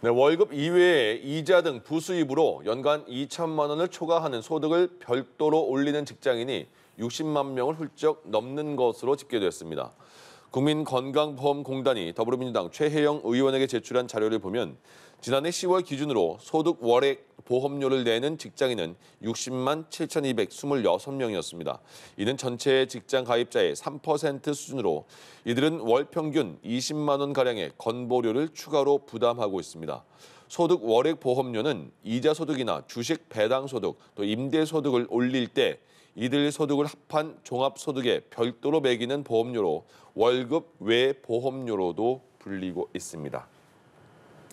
네, 월급 이외에 이자 등 부수입으로 연간 2천만 원을 초과하는 소득을 별도로 올리는 직장인이 60만 명을 훌쩍 넘는 것으로 집계됐습니다. 국민건강보험공단이 더불어민주당 최혜영 의원에게 제출한 자료를 보면 지난해 10월 기준으로 소득 월액 보험료를 내는 직장인은 60만 7,226명이었습니다. 이는 전체 직장 가입자의 3% 수준으로 이들은 월 평균 20만 원가량의 건보료를 추가로 부담하고 있습니다. 소득 월액 보험료는 이자 소득이나 주식 배당 소득, 또 임대 소득을 올릴 때 이들 소득을 합한 종합 소득에 별도로 매기는 보험료로 월급 외 보험료로도 불리고 있습니다.